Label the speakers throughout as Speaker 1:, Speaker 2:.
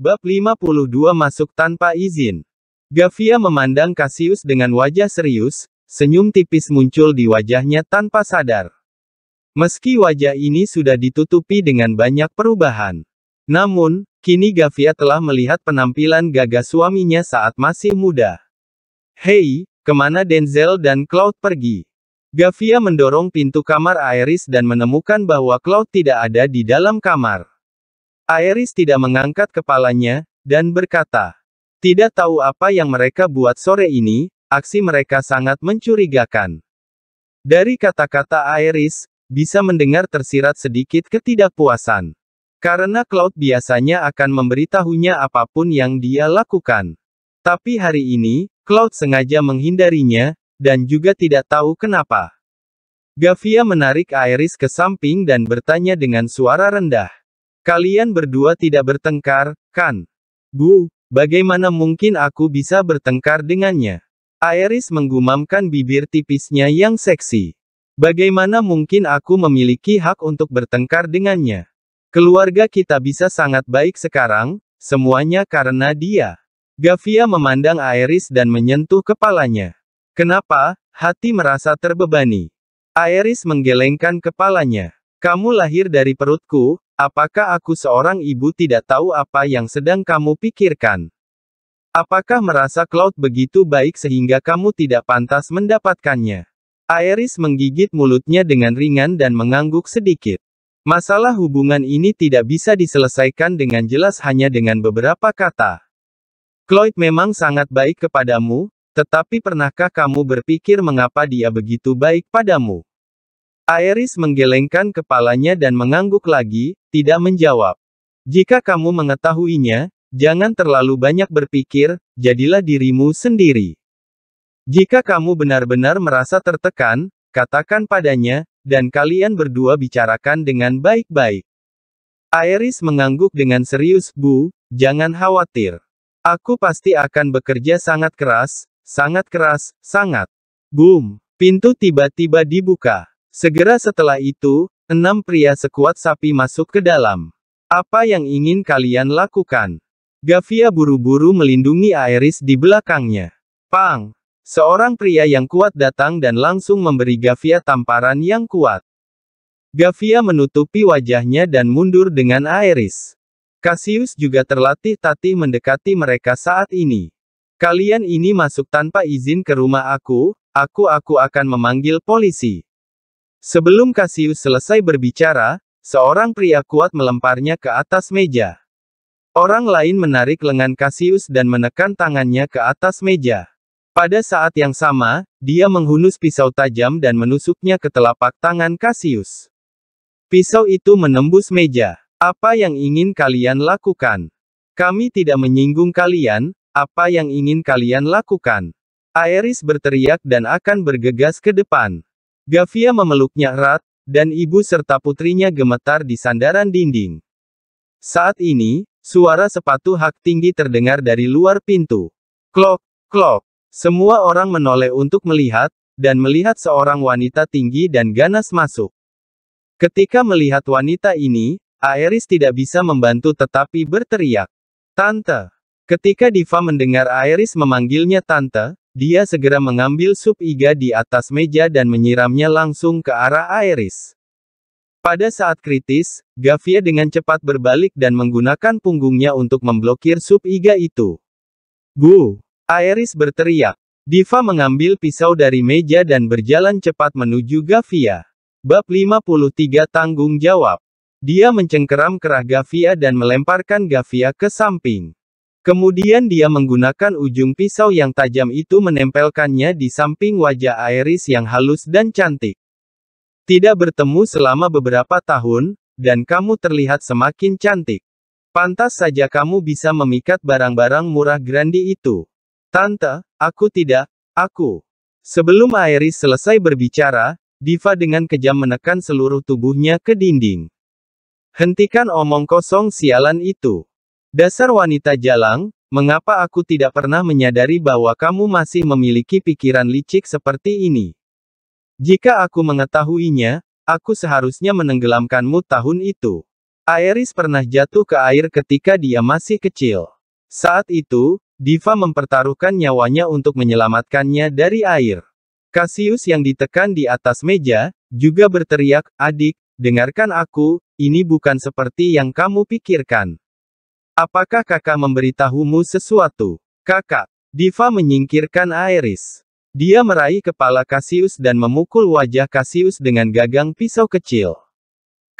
Speaker 1: Bab 52 masuk tanpa izin. Gavia memandang Cassius dengan wajah serius, senyum tipis muncul di wajahnya tanpa sadar. Meski wajah ini sudah ditutupi dengan banyak perubahan. Namun, kini Gavia telah melihat penampilan gagah suaminya saat masih muda. Hei, kemana Denzel dan Cloud pergi? Gavia mendorong pintu kamar Iris dan menemukan bahwa Cloud tidak ada di dalam kamar. Aeris tidak mengangkat kepalanya, dan berkata, tidak tahu apa yang mereka buat sore ini, aksi mereka sangat mencurigakan. Dari kata-kata Aeris, bisa mendengar tersirat sedikit ketidakpuasan. Karena Cloud biasanya akan memberitahunya apapun yang dia lakukan. Tapi hari ini, Cloud sengaja menghindarinya, dan juga tidak tahu kenapa. Gavia menarik Aeris ke samping dan bertanya dengan suara rendah. Kalian berdua tidak bertengkar, kan? Bu, bagaimana mungkin aku bisa bertengkar dengannya? Aeris menggumamkan bibir tipisnya yang seksi. Bagaimana mungkin aku memiliki hak untuk bertengkar dengannya? Keluarga kita bisa sangat baik sekarang, semuanya karena dia. Gavia memandang Aeris dan menyentuh kepalanya. Kenapa? Hati merasa terbebani. Aeris menggelengkan kepalanya. Kamu lahir dari perutku, Apakah aku seorang ibu tidak tahu apa yang sedang kamu pikirkan? Apakah merasa Cloud begitu baik sehingga kamu tidak pantas mendapatkannya? Aeris menggigit mulutnya dengan ringan dan mengangguk sedikit. Masalah hubungan ini tidak bisa diselesaikan dengan jelas hanya dengan beberapa kata. Cloyd memang sangat baik kepadamu, tetapi pernahkah kamu berpikir mengapa dia begitu baik padamu? Aeris menggelengkan kepalanya dan mengangguk lagi, tidak menjawab. Jika kamu mengetahuinya, jangan terlalu banyak berpikir, jadilah dirimu sendiri. Jika kamu benar-benar merasa tertekan, katakan padanya, dan kalian berdua bicarakan dengan baik-baik. Aeris mengangguk dengan serius, Bu, jangan khawatir. Aku pasti akan bekerja sangat keras, sangat keras, sangat. Boom, pintu tiba-tiba dibuka. Segera setelah itu, enam pria sekuat sapi masuk ke dalam. Apa yang ingin kalian lakukan? Gavia buru-buru melindungi Iris di belakangnya. Pang! Seorang pria yang kuat datang dan langsung memberi Gavia tamparan yang kuat. Gavia menutupi wajahnya dan mundur dengan Iris. Cassius juga terlatih tatih mendekati mereka saat ini. Kalian ini masuk tanpa izin ke rumah aku, aku aku akan memanggil polisi. Sebelum Cassius selesai berbicara, seorang pria kuat melemparnya ke atas meja. Orang lain menarik lengan Cassius dan menekan tangannya ke atas meja. Pada saat yang sama, dia menghunus pisau tajam dan menusuknya ke telapak tangan Cassius. Pisau itu menembus meja. Apa yang ingin kalian lakukan? Kami tidak menyinggung kalian, apa yang ingin kalian lakukan? Aeris berteriak dan akan bergegas ke depan. Gavia memeluknya erat, dan ibu serta putrinya gemetar di sandaran dinding. Saat ini, suara sepatu hak tinggi terdengar dari luar pintu. Klok, klok. Semua orang menoleh untuk melihat, dan melihat seorang wanita tinggi dan ganas masuk. Ketika melihat wanita ini, Aeris tidak bisa membantu tetapi berteriak. Tante. Ketika Diva mendengar Aeris memanggilnya Tante, dia segera mengambil sup iga di atas meja dan menyiramnya langsung ke arah Aeris. Pada saat kritis, Gavia dengan cepat berbalik dan menggunakan punggungnya untuk memblokir sup iga itu. Bu! Aeris berteriak. Diva mengambil pisau dari meja dan berjalan cepat menuju Gavia. Bab 53 Tanggung Jawab. Dia mencengkeram kerah Gavia dan melemparkan Gavia ke samping. Kemudian dia menggunakan ujung pisau yang tajam itu menempelkannya di samping wajah Iris yang halus dan cantik. Tidak bertemu selama beberapa tahun, dan kamu terlihat semakin cantik. Pantas saja kamu bisa memikat barang-barang murah grandi itu. Tante, aku tidak, aku. Sebelum Iris selesai berbicara, Diva dengan kejam menekan seluruh tubuhnya ke dinding. Hentikan omong kosong sialan itu. Dasar wanita jalang, mengapa aku tidak pernah menyadari bahwa kamu masih memiliki pikiran licik seperti ini? Jika aku mengetahuinya, aku seharusnya menenggelamkanmu tahun itu. Aeris pernah jatuh ke air ketika dia masih kecil. Saat itu, Diva mempertaruhkan nyawanya untuk menyelamatkannya dari air. Cassius yang ditekan di atas meja, juga berteriak, adik, dengarkan aku, ini bukan seperti yang kamu pikirkan. Apakah kakak memberitahumu sesuatu? Kakak. Diva menyingkirkan Aeris. Dia meraih kepala Cassius dan memukul wajah Cassius dengan gagang pisau kecil.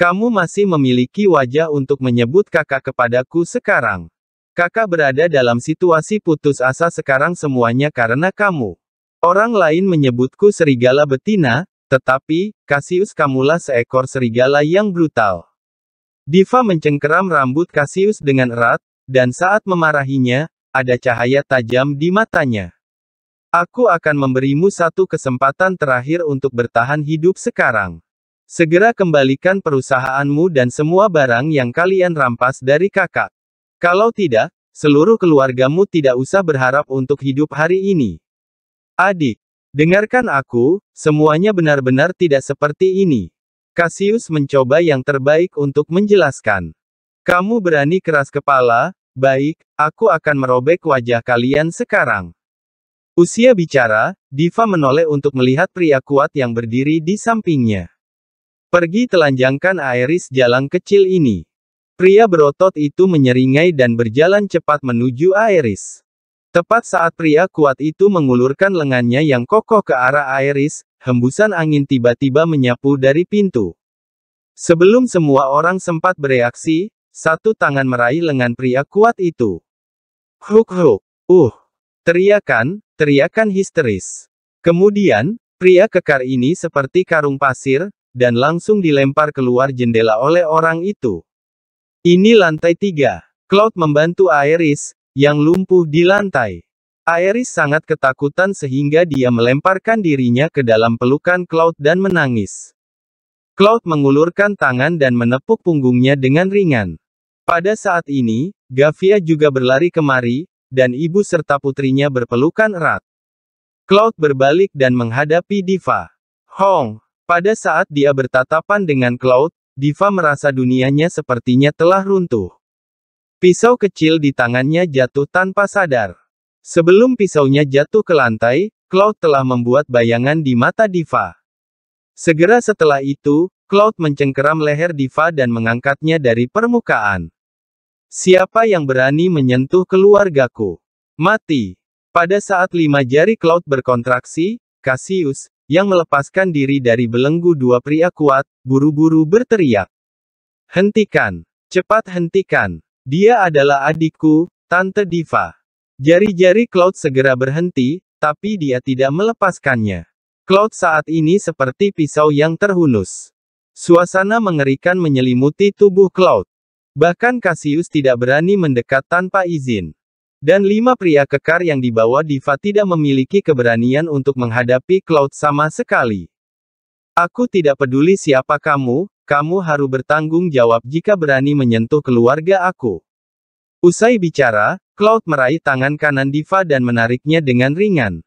Speaker 1: Kamu masih memiliki wajah untuk menyebut kakak kepadaku sekarang. Kakak berada dalam situasi putus asa sekarang semuanya karena kamu. Orang lain menyebutku serigala betina, tetapi, Cassius kamulah seekor serigala yang brutal. Diva mencengkeram rambut Cassius dengan erat, dan saat memarahinya, ada cahaya tajam di matanya. Aku akan memberimu satu kesempatan terakhir untuk bertahan hidup sekarang. Segera kembalikan perusahaanmu dan semua barang yang kalian rampas dari kakak. Kalau tidak, seluruh keluargamu tidak usah berharap untuk hidup hari ini. Adik, dengarkan aku, semuanya benar-benar tidak seperti ini. Cassius mencoba yang terbaik untuk menjelaskan. Kamu berani keras kepala, baik, aku akan merobek wajah kalian sekarang. Usia bicara, Diva menoleh untuk melihat pria kuat yang berdiri di sampingnya. Pergi telanjangkan Iris jalan kecil ini. Pria berotot itu menyeringai dan berjalan cepat menuju Iris. Tepat saat pria kuat itu mengulurkan lengannya yang kokoh ke arah Iris, hembusan angin tiba-tiba menyapu dari pintu. Sebelum semua orang sempat bereaksi, satu tangan meraih lengan pria kuat itu. Huk-huk, uh, teriakan, teriakan histeris. Kemudian, pria kekar ini seperti karung pasir, dan langsung dilempar keluar jendela oleh orang itu. Ini lantai tiga. Cloud membantu Aeris, yang lumpuh di lantai. Aeris sangat ketakutan sehingga dia melemparkan dirinya ke dalam pelukan Cloud dan menangis. Cloud mengulurkan tangan dan menepuk punggungnya dengan ringan. Pada saat ini, Gavia juga berlari kemari, dan ibu serta putrinya berpelukan erat. Cloud berbalik dan menghadapi Diva. Hong, pada saat dia bertatapan dengan Cloud, Diva merasa dunianya sepertinya telah runtuh. Pisau kecil di tangannya jatuh tanpa sadar. Sebelum pisaunya jatuh ke lantai, Cloud telah membuat bayangan di mata Diva. Segera setelah itu, Cloud mencengkeram leher Diva dan mengangkatnya dari permukaan. Siapa yang berani menyentuh keluargaku? Mati. Pada saat lima jari Cloud berkontraksi, Cassius, yang melepaskan diri dari belenggu dua pria kuat, buru-buru berteriak. Hentikan. Cepat hentikan. Dia adalah adikku, Tante Diva. Jari-jari Cloud segera berhenti, tapi dia tidak melepaskannya. Cloud saat ini seperti pisau yang terhunus. Suasana mengerikan menyelimuti tubuh Cloud. Bahkan Cassius tidak berani mendekat tanpa izin. Dan lima pria kekar yang dibawa Diva tidak memiliki keberanian untuk menghadapi Cloud sama sekali. Aku tidak peduli siapa kamu, kamu harus bertanggung jawab jika berani menyentuh keluarga aku. Usai bicara, Cloud meraih tangan kanan Diva dan menariknya dengan ringan.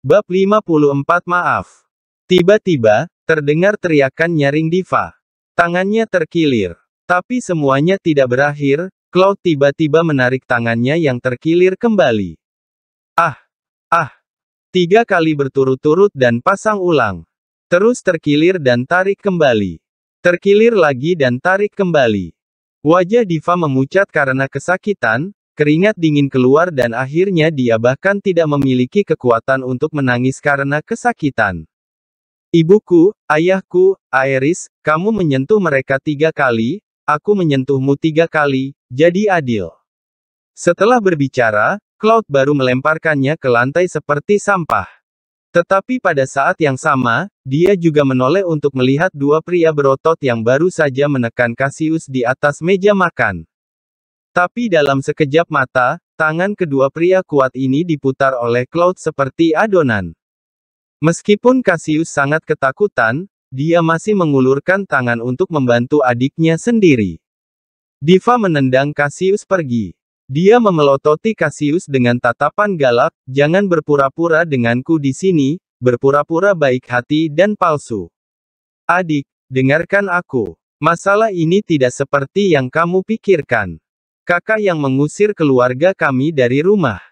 Speaker 1: Bab 54 Maaf. Tiba-tiba, terdengar teriakan nyaring Diva. Tangannya terkilir. Tapi semuanya tidak berakhir, Cloud tiba-tiba menarik tangannya yang terkilir kembali. Ah! Ah! Tiga kali berturut-turut dan pasang ulang. Terus terkilir dan tarik kembali. Terkilir lagi dan tarik kembali. Wajah Diva memucat karena kesakitan, keringat dingin keluar dan akhirnya dia bahkan tidak memiliki kekuatan untuk menangis karena kesakitan. Ibuku, ayahku, Iris, kamu menyentuh mereka tiga kali, aku menyentuhmu tiga kali, jadi adil. Setelah berbicara, Cloud baru melemparkannya ke lantai seperti sampah. Tetapi pada saat yang sama, dia juga menoleh untuk melihat dua pria berotot yang baru saja menekan Cassius di atas meja makan. Tapi dalam sekejap mata, tangan kedua pria kuat ini diputar oleh Cloud seperti adonan. Meskipun Cassius sangat ketakutan, dia masih mengulurkan tangan untuk membantu adiknya sendiri. Diva menendang Cassius pergi. Dia memelototi Kasius dengan tatapan galak, jangan berpura-pura denganku di sini, berpura-pura baik hati dan palsu. Adik, dengarkan aku. Masalah ini tidak seperti yang kamu pikirkan. Kakak yang mengusir keluarga kami dari rumah.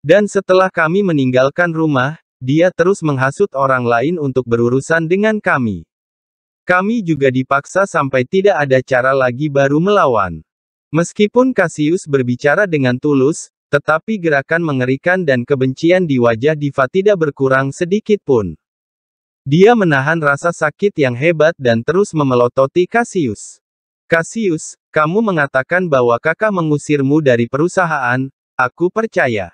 Speaker 1: Dan setelah kami meninggalkan rumah, dia terus menghasut orang lain untuk berurusan dengan kami. Kami juga dipaksa sampai tidak ada cara lagi baru melawan. Meskipun Cassius berbicara dengan tulus, tetapi gerakan mengerikan dan kebencian di wajah Diva tidak berkurang sedikit pun. Dia menahan rasa sakit yang hebat dan terus memelototi Cassius. Cassius, kamu mengatakan bahwa kakak mengusirmu dari perusahaan, aku percaya.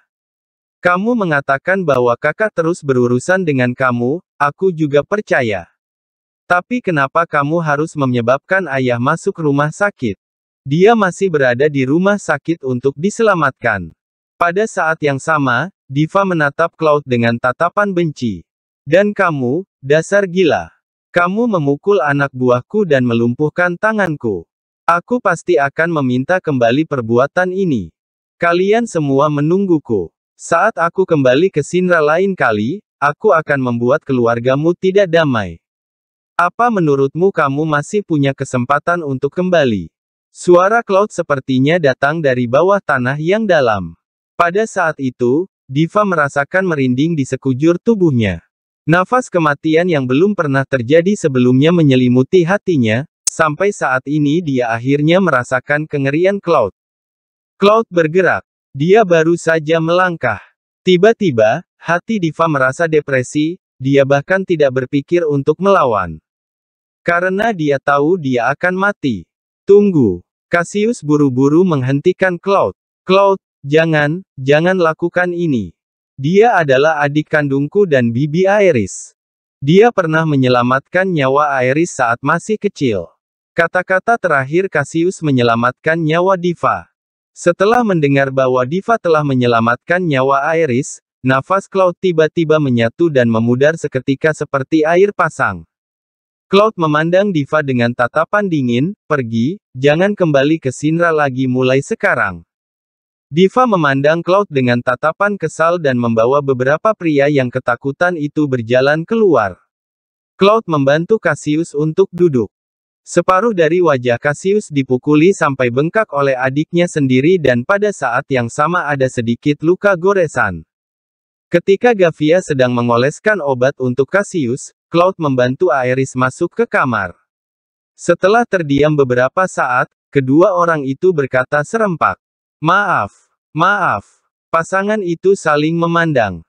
Speaker 1: Kamu mengatakan bahwa kakak terus berurusan dengan kamu, aku juga percaya. Tapi kenapa kamu harus menyebabkan ayah masuk rumah sakit? Dia masih berada di rumah sakit untuk diselamatkan. Pada saat yang sama, Diva menatap Cloud dengan tatapan benci. Dan kamu, dasar gila. Kamu memukul anak buahku dan melumpuhkan tanganku. Aku pasti akan meminta kembali perbuatan ini. Kalian semua menungguku. Saat aku kembali ke Sinra lain kali, aku akan membuat keluargamu tidak damai. Apa menurutmu kamu masih punya kesempatan untuk kembali? Suara Cloud sepertinya datang dari bawah tanah yang dalam. Pada saat itu, Diva merasakan merinding di sekujur tubuhnya. Nafas kematian yang belum pernah terjadi sebelumnya menyelimuti hatinya, sampai saat ini dia akhirnya merasakan kengerian Cloud. Cloud bergerak. Dia baru saja melangkah. Tiba-tiba, hati Diva merasa depresi, dia bahkan tidak berpikir untuk melawan. Karena dia tahu dia akan mati. Tunggu, Kasius buru-buru menghentikan Cloud. Cloud, jangan, jangan lakukan ini. Dia adalah adik kandungku dan bibi Iris. Dia pernah menyelamatkan nyawa Iris saat masih kecil. Kata-kata terakhir Kasius menyelamatkan nyawa Diva. Setelah mendengar bahwa Diva telah menyelamatkan nyawa Iris, nafas Cloud tiba-tiba menyatu dan memudar seketika seperti air pasang. Cloud memandang Diva dengan tatapan dingin, pergi, jangan kembali ke Sinra lagi mulai sekarang. Diva memandang Cloud dengan tatapan kesal dan membawa beberapa pria yang ketakutan itu berjalan keluar. Cloud membantu Cassius untuk duduk. Separuh dari wajah Cassius dipukuli sampai bengkak oleh adiknya sendiri dan pada saat yang sama ada sedikit luka goresan. Ketika Gavia sedang mengoleskan obat untuk Cassius, Cloud membantu Aeris masuk ke kamar. Setelah terdiam beberapa saat, kedua orang itu berkata serempak. Maaf, maaf. Pasangan itu saling memandang.